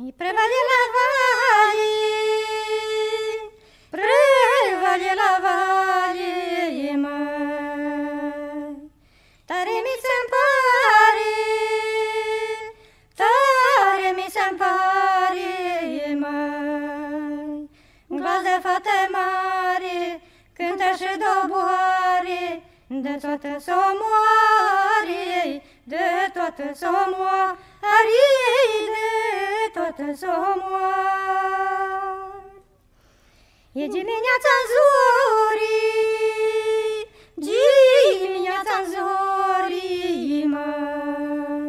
E prevale la valle, prevale la valle, ma tare mi sempare, tare mi sempare, ma guarda fate mare, cânta și doboare, de toate s-o moare, de toate s-o moare, somoar Yedi minya tanzuri Ji minya tanzuri imai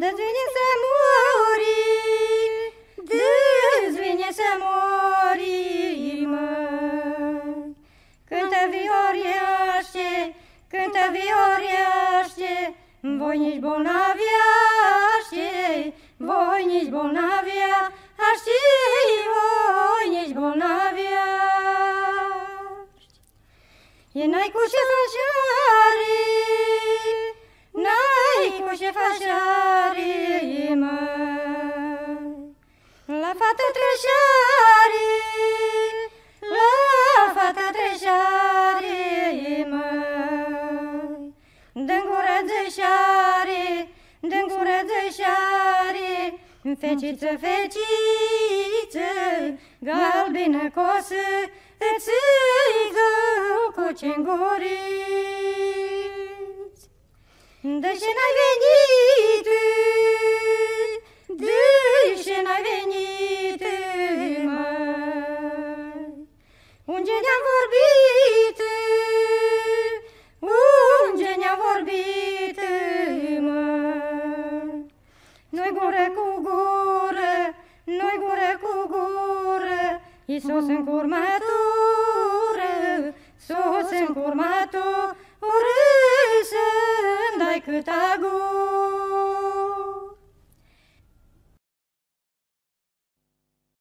Da zvinje się mori Da zvinje se mori imai Când Voi nici bolnavia vojniť bol na via, a štíri vojniť bol na via. Je najkuše fašári, najkuše fašári je maj. La fata trešari, fecită, fecită, galbină cosă, Îți cu cinguriți. De ce n-ai venit? sus în curmătură, sus în curmătură, să-mi dai cât